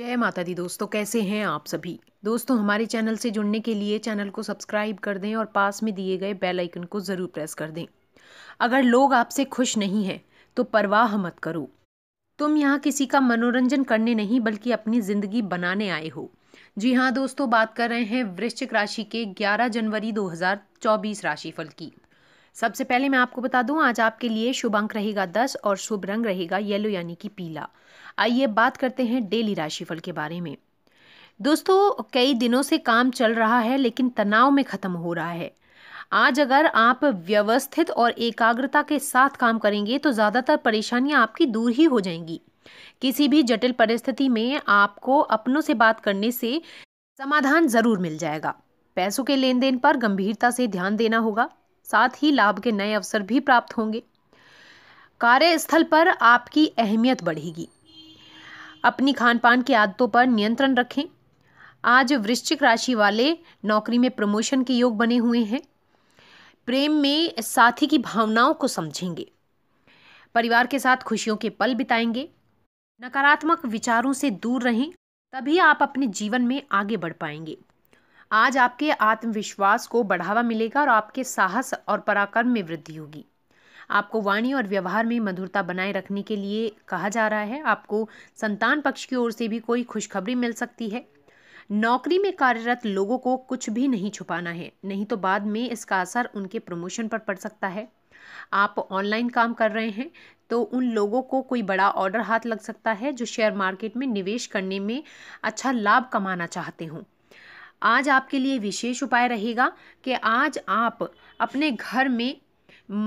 जय माता दी दोस्तों कैसे हैं आप सभी दोस्तों हमारे चैनल से जुड़ने के लिए चैनल को सब्सक्राइब कर दें और पास में दिए गए बेल आइकन को ज़रूर प्रेस कर दें अगर लोग आपसे खुश नहीं हैं तो परवाह मत करो तुम यहाँ किसी का मनोरंजन करने नहीं बल्कि अपनी ज़िंदगी बनाने आए हो जी हाँ दोस्तों बात कर रहे हैं वृश्चिक राशि के ग्यारह जनवरी राशि राशिफल की सबसे पहले मैं आपको बता दूं आज आपके लिए शुभ अंक रहेगा दस और शुभ रंग रहेगा येलो यानी कि पीला आइए बात करते हैं डेली राशिफल के बारे में दोस्तों कई दिनों से काम चल रहा है लेकिन तनाव में ख़त्म हो रहा है आज अगर आप व्यवस्थित और एकाग्रता के साथ काम करेंगे तो ज़्यादातर परेशानियां आपकी दूर ही हो जाएंगी किसी भी जटिल परिस्थिति में आपको अपनों से बात करने से समाधान ज़रूर मिल जाएगा पैसों के लेन देन पर गंभीरता से ध्यान देना होगा साथ ही लाभ के नए अवसर भी प्राप्त होंगे कार्यस्थल पर आपकी अहमियत बढ़ेगी अपनी खान पान की आदतों पर नियंत्रण रखें आज वृश्चिक राशि वाले नौकरी में प्रमोशन के योग बने हुए हैं प्रेम में साथी की भावनाओं को समझेंगे परिवार के साथ खुशियों के पल बिताएंगे नकारात्मक विचारों से दूर रहें तभी आप अपने जीवन में आगे बढ़ पाएंगे आज आपके आत्मविश्वास को बढ़ावा मिलेगा और आपके साहस और पराक्रम में वृद्धि होगी आपको वाणी और व्यवहार में मधुरता बनाए रखने के लिए कहा जा रहा है आपको संतान पक्ष की ओर से भी कोई खुशखबरी मिल सकती है नौकरी में कार्यरत लोगों को कुछ भी नहीं छुपाना है नहीं तो बाद में इसका असर उनके प्रमोशन पर पड़ सकता है आप ऑनलाइन काम कर रहे हैं तो उन लोगों को कोई बड़ा ऑर्डर हाथ लग सकता है जो शेयर मार्केट में निवेश करने में अच्छा लाभ कमाना चाहते हों आज आपके लिए विशेष उपाय रहेगा कि आज आप अपने घर में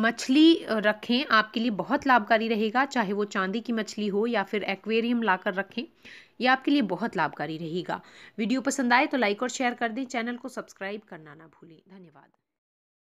मछली रखें आपके लिए बहुत लाभकारी रहेगा चाहे वो चांदी की मछली हो या फिर एक्वेरियम लाकर रखें यह आपके लिए बहुत लाभकारी रहेगा वीडियो पसंद आए तो लाइक और शेयर कर दें चैनल को सब्सक्राइब करना ना भूलें धन्यवाद